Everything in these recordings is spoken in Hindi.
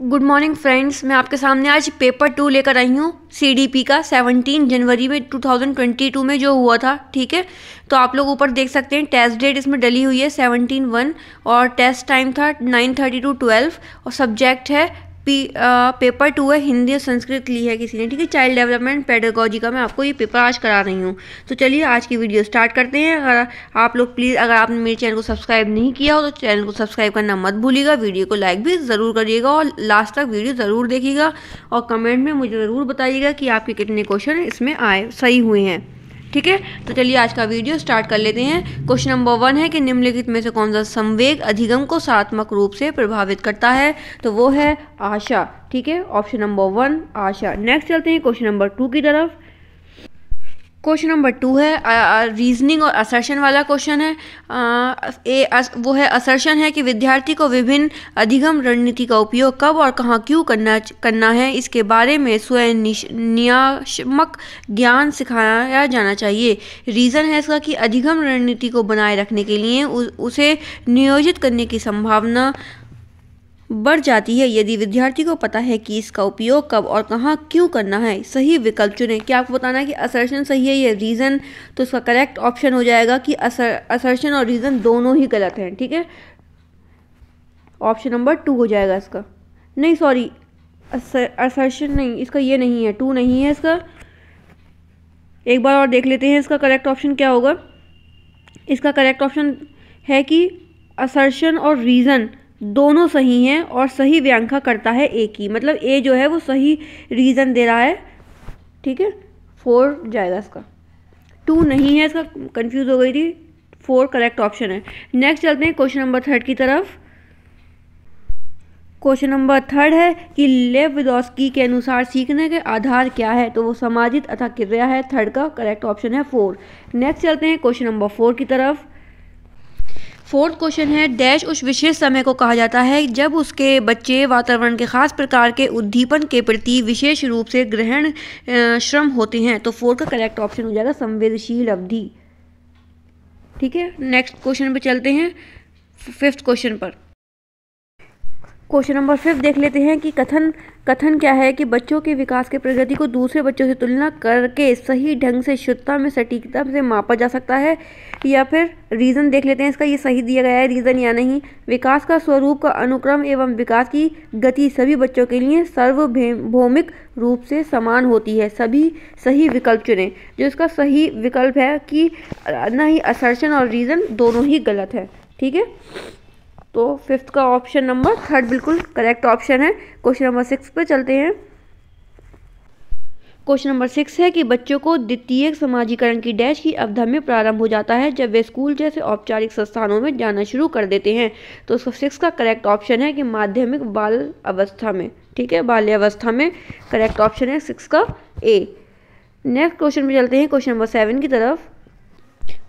गुड मॉर्निंग फ्रेंड्स मैं आपके सामने आज पेपर टू लेकर आई हूँ सीडीपी का 17 जनवरी में 2022 में जो हुआ था ठीक है तो आप लोग ऊपर देख सकते हैं टेस्ट डेट इसमें डली हुई है 17 वन और टेस्ट टाइम था 9:30 टू ट्वेल्व और सब्जेक्ट है पी, आ, पेपर टू है हिंदी और संस्कृत ली है किसी ने ठीक है चाइल्ड डेवलपमेंट पेडोगोजी का मैं आपको ये पेपर आज करा रही हूँ तो चलिए आज की वीडियो स्टार्ट करते हैं अगर आप लोग प्लीज़ अगर आपने मेरे चैनल को सब्सक्राइब नहीं किया हो तो चैनल को सब्सक्राइब करना मत भूलिएगा वीडियो को लाइक भी ज़रूर करिएगा और लास्ट तक वीडियो ज़रूर देखिएगा और कमेंट में मुझे ज़रूर बताइएगा कि आपके कितने क्वेश्चन इसमें आए सही हुए हैं ठीक है तो चलिए आज का वीडियो स्टार्ट कर लेते हैं क्वेश्चन नंबर वन है कि निम्नलिखित में से कौन सा संवेग अधिगम को सात्मक रूप से प्रभावित करता है तो वो है आशा ठीक है ऑप्शन नंबर वन आशा नेक्स्ट चलते हैं क्वेश्चन नंबर टू की तरफ क्वेश्चन नंबर टू है रीजनिंग और असर्शन वाला क्वेश्चन है आ, ए, अस, वो है असर्शन है कि विद्यार्थी को विभिन्न अधिगम रणनीति का उपयोग कब और कहाँ क्यों करना करना है इसके बारे में स्वयंमक ज्ञान सिखाया जाना चाहिए रीज़न है इसका कि अधिगम रणनीति को बनाए रखने के लिए उ, उसे नियोजित करने की संभावना बढ़ जाती है यदि विद्यार्थी को पता है कि इसका उपयोग कब और कहाँ क्यों करना है सही विकल्प चुनें क्या आपको बताना है कि असर्शन सही है या रीज़न तो इसका करेक्ट ऑप्शन हो जाएगा कि असर असर्शन और रीज़न दोनों ही गलत हैं ठीक है ऑप्शन नंबर टू हो जाएगा इसका नहीं सॉरी असर असर्शन नहीं इसका ये नहीं है टू नहीं है इसका एक बार और देख लेते हैं इसका करेक्ट ऑप्शन क्या होगा इसका करेक्ट ऑप्शन है कि असर्शन और रीज़न दोनों सही हैं और सही व्यांख्या करता है ए की मतलब ए जो है वो सही रीज़न दे रहा है ठीक है फोर जाएगा इसका टू नहीं है इसका कंफ्यूज हो गई थी फोर करेक्ट ऑप्शन है नेक्स्ट चलते हैं क्वेश्चन नंबर थर्ड की तरफ क्वेश्चन नंबर थर्ड है कि लेव विदोस्की के अनुसार सीखने के आधार क्या है तो वो समाजित अथा क्रिया है थर्ड का करेक्ट ऑप्शन है फोर नेक्स्ट चलते हैं क्वेश्चन नंबर फोर की तरफ फोर्थ क्वेश्चन है डैश उस विशेष समय को कहा जाता है जब उसके बच्चे वातावरण के खास प्रकार के उद्दीपन के प्रति विशेष रूप से ग्रहण श्रम होते हैं तो फोर्थ का करेक्ट ऑप्शन हो जाएगा संवेदनशील अवधि ठीक है नेक्स्ट क्वेश्चन पर चलते हैं फिफ्थ क्वेश्चन पर क्वेश्चन नंबर फिफ्थ देख लेते हैं कि कथन कथन क्या है कि बच्चों के विकास के प्रगति को दूसरे बच्चों से तुलना करके सही ढंग से शुद्धता में सटीकता से मापा जा सकता है या फिर रीज़न देख लेते हैं इसका ये सही दिया गया है रीज़न या नहीं विकास का स्वरूप का अनुक्रम एवं विकास की गति सभी बच्चों के लिए सर्वभौमिक रूप से समान होती है सभी सही विकल्प चुनें जो इसका सही विकल्प है कि ना ही असर्शन और रीज़न दोनों ही गलत है ठीक है तो फिफ्थ का ऑप्शन नंबर थर्ड बिल्कुल करेक्ट ऑप्शन है क्वेश्चन नंबर सिक्स पर चलते हैं क्वेश्चन नंबर सिक्स है कि बच्चों को द्वितीय समाजीकरण की डैश की अवधा में प्रारंभ हो जाता है जब वे स्कूल जैसे औपचारिक संस्थानों में जाना शुरू कर देते हैं तो सिक्स का करेक्ट ऑप्शन है कि माध्यमिक बाल अवस्था में ठीक है बाल्य अवस्था में करेक्ट ऑप्शन है सिक्स का ए नेक्स्ट क्वेश्चन में चलते हैं क्वेश्चन नंबर सेवन की तरफ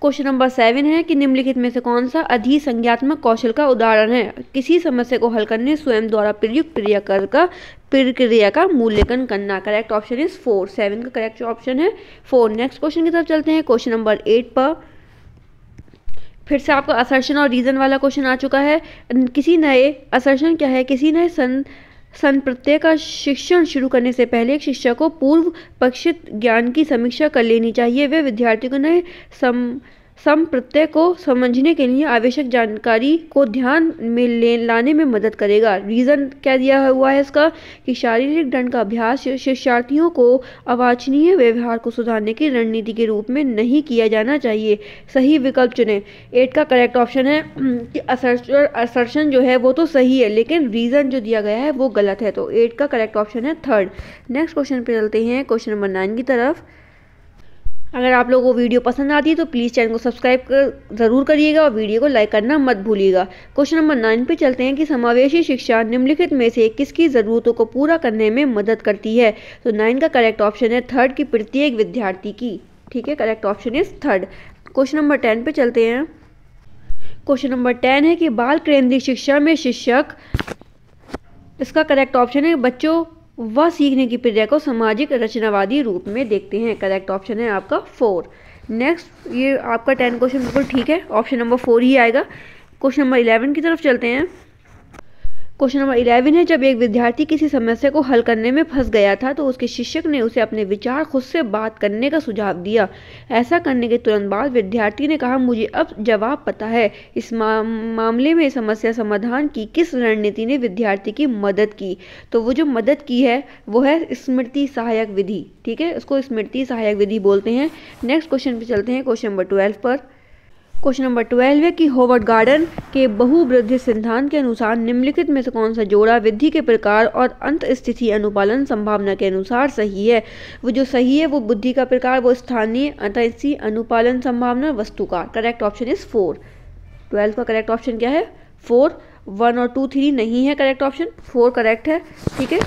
क्वेश्चन नंबर सेवन है कि निम्नलिखित में से कौन सा अधिसंज्ञात्मक कौशल का उदाहरण है किसी समस्या को हल करने स्वयं द्वारा प्रयुक्त क्रिया कर का प्रक्रिया का मूल्यांकन करना correct option is four seven का करेक्ट ऑप्शन है फोर नेक्स्ट क्वेश्चन की तरफ चलते हैं क्वेश्चन नंबर एट पर फिर से आपका असर्शन और रीज़न वाला क्वेश्चन आ चुका है किसी नए असर्शन क्या है किसी नए सन सन प्रत्यय का शिक्षण शुरू करने से पहले एक शिक्षक को पूर्व पक्षित ज्ञान की समीक्षा कर लेनी चाहिए वे विद्यार्थियों को नए सम सम प्रत्यय को समझने के लिए आवश्यक जानकारी को ध्यान में ले लाने में मदद करेगा रीज़न क्या दिया हुआ है इसका कि शारीरिक दंड का अभ्यास शिक्षार्थियों को अवांछनीय व्यवहार को सुधारने की रणनीति के रूप में नहीं किया जाना चाहिए सही विकल्प चुने एट का करेक्ट ऑप्शन है कि असर्शन असर्शन जो है वो तो सही है लेकिन रीज़न जो दिया गया है वो गलत है तो एट का करेक्ट ऑप्शन है थर्ड नेक्स्ट क्वेश्चन पे चलते हैं क्वेश्चन नंबर नाइन की तरफ अगर आप लोगों को वीडियो पसंद आती है तो प्लीज़ चैनल को सब्सक्राइब कर जरूर करिएगा और वीडियो को लाइक करना मत भूलिएगा क्वेश्चन नंबर नाइन पे चलते हैं कि समावेशी शिक्षा निम्नलिखित में से किसकी ज़रूरतों को पूरा करने में मदद करती है तो नाइन का करेक्ट ऑप्शन है थर्ड की प्रत्येक विद्यार्थी की ठीक है correct option is third question number ten पे चलते हैं क्वेश्चन नंबर टेन है कि बाल केंद्रित शिक्षा में शिक्षक इसका करेक्ट ऑप्शन है बच्चों व सीखने की प्रक्रिया को सामाजिक रचनावादी रूप में देखते हैं करेक्ट ऑप्शन है आपका फोर नेक्स्ट ये आपका टेन क्वेश्चन बिल्कुल ठीक है ऑप्शन नंबर फोर ही आएगा क्वेश्चन नंबर इलेवन की तरफ चलते हैं क्वेश्चन नंबर इलेवन है जब एक विद्यार्थी किसी समस्या को हल करने में फंस गया था तो उसके शिक्षक ने उसे अपने विचार खुद से बात करने का सुझाव दिया ऐसा करने के तुरंत बाद विद्यार्थी ने कहा मुझे अब जवाब पता है इस मा, मामले में समस्या समाधान की किस रणनीति ने विद्यार्थी की मदद की तो वो जो मदद की है वो है स्मृति सहायक विधि ठीक है उसको स्मृति सहायक विधि बोलते हैं नेक्स्ट क्वेश्चन पर चलते हैं क्वेश्चन नंबर ट्वेल्व पर क्वेश्चन नंबर ट्वेल्व है कि होवर्ड गार्डन के बहुवृद्धि सिद्धांत के अनुसार निम्नलिखित में से कौन सा जोड़ा विधि के प्रकार और अंत स्थिति अनुपालन संभावना के अनुसार सही है वो जो सही है वो बुद्धि का प्रकार वो स्थानीय अंतस्थी अनुपालन संभावना वस्तु का correct option is four twelve का करेक्ट ऑप्शन क्या है फोर वन और टू थ्री नहीं है करेक्ट ऑप्शन फोर करेक्ट है ठीक है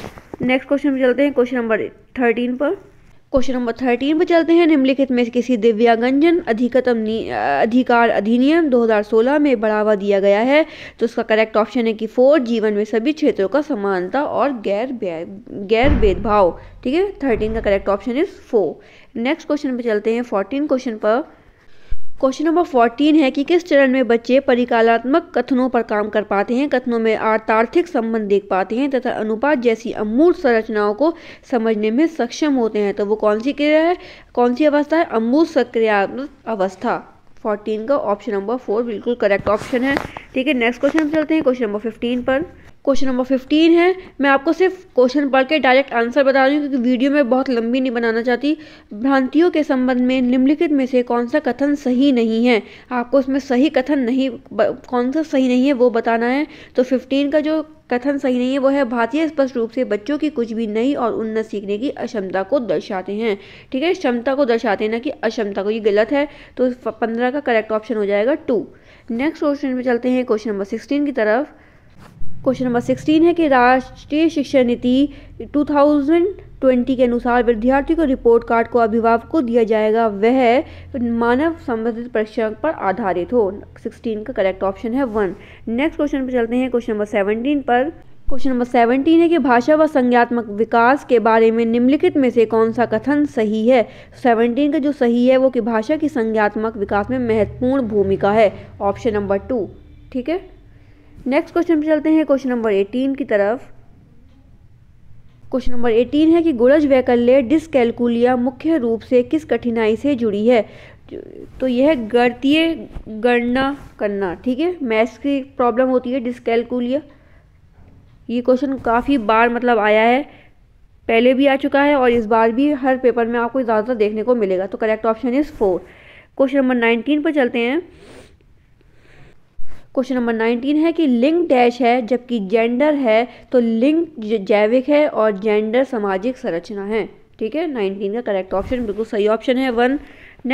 नेक्स्ट क्वेश्चन में चलते हैं क्वेश्चन नंबर थर्टीन पर क्वेश्चन नंबर थर्टीन पर चलते हैं निम्नलिखित में किसी दिव्यांगजन अधिकतम अधिकार अधिनियम 2016 में बढ़ावा दिया गया है तो उसका करेक्ट ऑप्शन है कि फोर जीवन में सभी क्षेत्रों का समानता और गैर गैर भेदभाव ठीक है थर्टीन का correct option is four next question पर चलते हैं फोर्टीन क्वेश्चन पर क्वेश्चन नंबर फोर्टीन है कि किस चरण में बच्चे परिकालात्मक कथनों पर काम कर पाते हैं कथनों में आर्थार्थिक संबंध देख पाते हैं तथा अनुपात जैसी अमूर्त संरचनाओं को समझने में सक्षम होते हैं तो वो कौन सी क्रिया है कौन सी अवस्था है अमूर्त सक्रियात्मक अवस्था फोर्टीन का ऑप्शन नंबर फोर बिल्कुल करेक्ट ऑप्शन है ठीक है नेक्स्ट क्वेश्चन चलते हैं क्वेश्चन नंबर फिफ्टीन पर क्वेश्चन नंबर फिफ्टीन है मैं आपको सिर्फ क्वेश्चन पढ़ के डायरेक्ट आंसर बता रही हूँ क्योंकि वीडियो में बहुत लंबी नहीं बनाना चाहती भ्रांतियों के संबंध में निम्नलिखित में से कौन सा कथन सही नहीं है आपको उसमें सही कथन नहीं कौन सा सही नहीं है वो बताना है तो फिफ्टीन का जो कथन सही नहीं है वो है भारतीय स्पष्ट रूप से बच्चों की कुछ भी नई और उन्नत सीखने की अक्षमता को दर्शाते हैं ठीक है क्षमता को दर्शाते हैं ना कि अक्षमता को ये गलत है तो पंद्रह का करेक्ट ऑप्शन हो जाएगा टू नेक्स्ट क्वेश्चन पर चलते हैं क्वेश्चन नंबर सिक्सटीन की तरफ क्वेश्चन नंबर सिक्सटीन है कि राष्ट्रीय शिक्षा नीति 2020 के अनुसार विद्यार्थी को रिपोर्ट कार्ड को अभिभावक को दिया जाएगा वह मानव संबंधित परीक्षा पर आधारित हो 16 का करेक्ट ऑप्शन है वन नेक्स्ट क्वेश्चन पर चलते हैं क्वेश्चन नंबर 17 पर क्वेश्चन नंबर सेवनटीन है कि भाषा व संज्ञात्मक विकास के बारे में निम्नलिखित में से कौन सा कथन सही है सेवनटीन का जो सही है वो कि भाषा की संज्ञात्मक विकास में महत्वपूर्ण भूमिका है ऑप्शन नंबर टू ठीक है नेक्स्ट क्वेश्चन पे चलते हैं क्वेश्चन नंबर एटीन की तरफ क्वेश्चन नंबर एटीन है कि गुड़ज वैकल्य डिसकैलकुलिया मुख्य रूप से किस कठिनाई से जुड़ी है तो यह गणतीय गणना करना ठीक है मैथ्स की प्रॉब्लम होती है डिसकैलकुलिया ये क्वेश्चन काफ़ी बार मतलब आया है पहले भी आ चुका है और इस बार भी हर पेपर में आपको ज़्यादातर देखने को मिलेगा तो correct option is four question number nineteen पर चलते हैं क्वेश्चन नंबर नाइनटीन है कि लिंग डैश है जबकि जेंडर है तो लिंग जैविक है और जेंडर सामाजिक संरचना है ठीक है नाइनटीन का करेक्ट ऑप्शन बिल्कुल सही ऑप्शन है वन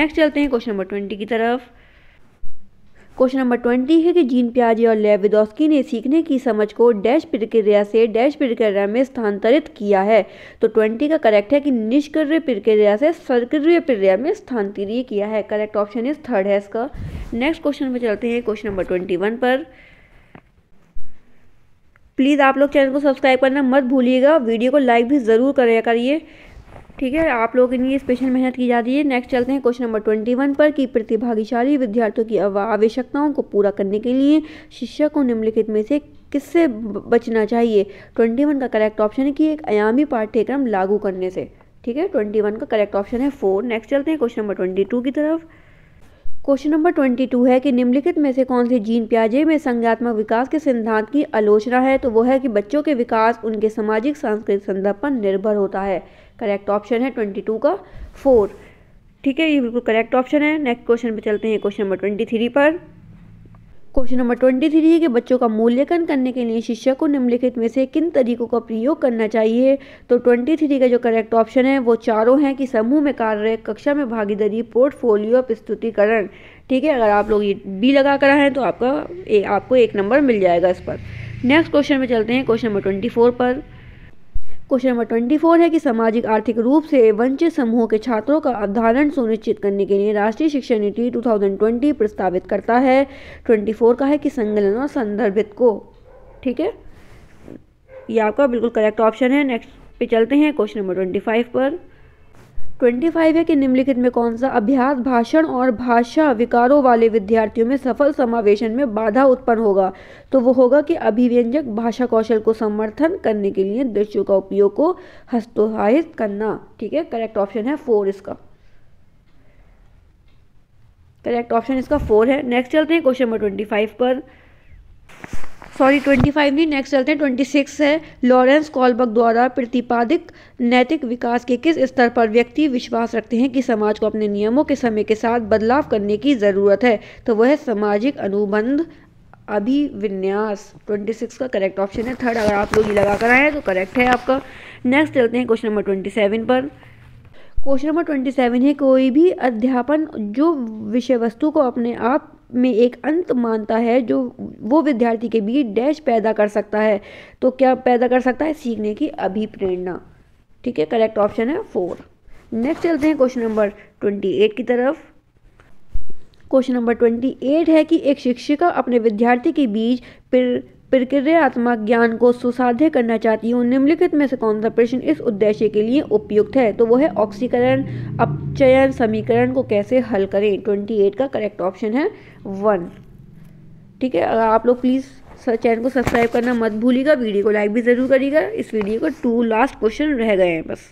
नेक्स्ट चलते हैं क्वेश्चन नंबर ट्वेंटी की तरफ क्वेश्चन नंबर ट्वेंटी है कि जीन प्याजे और लेविदोस्की ने सीखने की समझ को डैश प्रक्रिया से डैश प्रक्रिया में स्थानांतरित किया है तो ट्वेंटी का करेक्ट है कि निष्क्रिय प्रक्रिया से सक्रिय प्रक्रिया में स्थानांतरित किया है करेक्ट ऑप्शन इज थर्ड है इसका नेक्स्ट क्वेश्चन पर चलते हैं क्वेश्चन नंबर ट्वेंटी वन पर प्लीज़ आप लोग चैनल को सब्सक्राइब करना मत भूलिएगा वीडियो को लाइक भी ज़रूर करें करिए ठीक है आप लोगों के लिए स्पेशल मेहनत की जाती है नेक्स्ट चलते हैं क्वेश्चन नंबर ट्वेंटी वन पर कि प्रतिभागीशाली विद्यार्थियों की आवश्यकताओं को पूरा करने के लिए शिक्षक को निम्नलिखित में से किससे बचना चाहिए ट्वेंटी वन का करेक्ट ऑप्शन है कि एक आयामी पाठ्यक्रम लागू करने से ठीक है ट्वेंटी वन का करेक्ट ऑप्शन है फोर नेक्स्ट चलते हैं क्वेश्चन नंबर ट्वेंटी टू की तरफ क्वेश्चन नंबर ट्वेंटी टू है कि निम्नलिखित में से कौन से जीन प्याजे में संज्ञात्मक विकास के सिद्धांत की आलोचना है तो वो है कि बच्चों के विकास उनके सामाजिक सांस्कृतिक संदर्भ पर निर्भर होता है करेक्ट ऑप्शन है ट्वेंटी टू का फोर ठीक है ये बिल्कुल करेक्ट ऑप्शन है नेक्स्ट क्वेश्चन पे चलते हैं क्वेश्चन नंबर ट्वेंटी थ्री पर क्वेश्चन नंबर ट्वेंटी थ्री है कि बच्चों का मूल्यांकन करने के लिए शिक्षक को निम्नलिखित में से किन तरीकों का प्रयोग करना चाहिए तो ट्वेंटी थ्री का जो करेक्ट ऑप्शन है वो चारों हैं कि समूह में कार्य कक्षा में भागीदारी पोर्टफोलियो प्रस्तुतिकरण ठीक है अगर आप लोग ये बी लगा कर आए तो आपका ए, आपको एक नंबर मिल जाएगा इस पर नेक्स्ट क्वेश्चन में चलते हैं क्वेश्चन नंबर ट्वेंटी फोर पर क्वेश्चन नंबर ट्वेंटी फोर है कि सामाजिक आर्थिक रूप से वंचित समूहों के छात्रों का अवधारण सुनिश्चित करने के लिए राष्ट्रीय शिक्षा नीति 2020 प्रस्तावित करता है ट्वेंटी फोर का है कि संगलन और संदर्भित को ठीक है ये आपका बिल्कुल करेक्ट ऑप्शन है नेक्स्ट पे चलते हैं क्वेश्चन नंबर ट्वेंटी फाइव पर ट्वेंटी फाइव है कि निम्नलिखित में कौन सा अभ्यास भाषण और भाषा विकारों वाले विद्यार्थियों में सफल समावेशन में बाधा उत्पन्न होगा तो वो होगा कि अभिव्यंजक भाषा कौशल को समर्थन करने के लिए दृश्यों का उपयोग को हस्तोहित करना ठीक है करेक्ट ऑप्शन है फोर इसका करेक्ट ऑप्शन इसका फोर है नेक्स्ट चलते हैं क्वेश्चन नंबर ट्वेंटी फाइव पर सॉरी ट्वेंटी फाइव नहीं नेक्स्ट चलते हैं ट्वेंटी सिक्स है लॉरेंस कॉलबक द्वारा प्रतिपादित नैतिक विकास के किस स्तर पर व्यक्ति विश्वास रखते हैं कि समाज को अपने नियमों के समय के साथ बदलाव करने की ज़रूरत है तो वह सामाजिक अनुबंध अभिविन्यास ट्वेंटी सिक्स का करेक्ट ऑप्शन है थर्ड अगर आप लोग ये लगा कर आए तो करेक्ट है आपका नेक्स्ट चलते हैं क्वेश्चन नंबर ट्वेंटी सेवन पर क्वेश्चन नंबर ट्वेंटी सेवन है कोई भी अध्यापन जो विषय वस्तु को अपने आप में एक अंत मानता है जो वो विद्यार्थी के बीच डैश पैदा कर सकता है तो क्या पैदा कर सकता है सीखने की अभिप्रेरणा ठीक है करेक्ट ऑप्शन है फोर नेक्स्ट चलते हैं क्वेश्चन नंबर ट्वेंटी एट की तरफ क्वेश्चन नंबर ट्वेंटी एट है कि एक शिक्षिका अपने विद्यार्थी के बीच प्रक्रियात्मक ज्ञान को सुसाध्य करना चाहती हूँ निम्नलिखित में से कौन सा प्रश्न इस उद्देश्य के लिए उपयुक्त है तो वो है ऑक्सीकरण अपचयन समीकरण को कैसे हल करें 28 का करेक्ट ऑप्शन है वन ठीक है अगर आप लोग प्लीज़ चैनल को सब्सक्राइब करना मत भूलिएगा वीडियो को लाइक भी ज़रूर करिएगा इस वीडियो का टू लास्ट क्वेश्चन रह गए हैं बस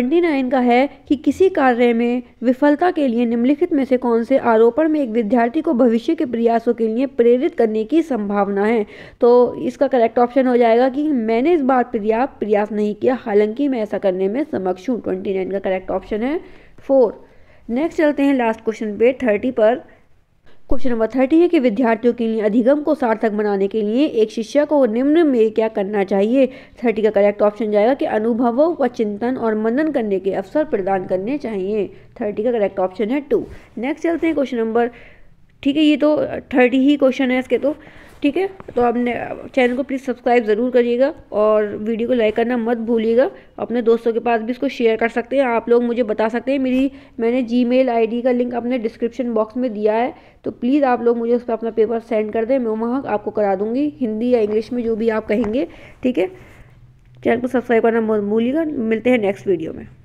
29 का है कि किसी कार्य में विफलता के लिए निम्नलिखित में से कौन से आरोपण में एक विद्यार्थी को भविष्य के प्रयासों के लिए प्रेरित करने की संभावना है तो इसका करेक्ट ऑप्शन हो जाएगा कि मैंने इस बार प्रया प्रयास नहीं किया हालांकि मैं ऐसा करने में समक्ष हूँ ट्वेंटी का करेक्ट ऑप्शन है फोर नेक्स्ट चलते हैं लास्ट क्वेश्चन पे थर्टी पर क्वेश्चन नंबर थर्टी है कि विद्यार्थियों के लिए अधिगम को सार्थक बनाने के लिए एक शिष्य को निम्न में क्या करना चाहिए थर्टी का करेक्ट ऑप्शन जाएगा कि अनुभवों व चिंतन और मनन करने के अवसर प्रदान करने चाहिए थर्टी का करेक्ट ऑप्शन है टू नेक्स्ट चलते हैं क्वेश्चन नंबर ठीक है ये तो थर्टी ही क्वेश्चन है इसके तो ठीक है तो आपने चैनल को प्लीज़ सब्सक्राइब ज़रूर करिएगा और वीडियो को लाइक करना मत भूलिएगा अपने दोस्तों के पास भी इसको शेयर कर सकते हैं आप लोग मुझे बता सकते हैं मेरी मैंने जी मेल का लिंक अपने डिस्क्रिप्शन बॉक्स में दिया है तो प्लीज़ आप लोग मुझे उस पर अपना पेपर सेंड कर दें मैं वहाँ आपको करा दूँगी हिंदी या इंग्लिश में जो भी आप कहेंगे ठीक है चैनल को सब्सक्राइब करना मत भूलिएगा मिलते हैं नेक्स्ट वीडियो में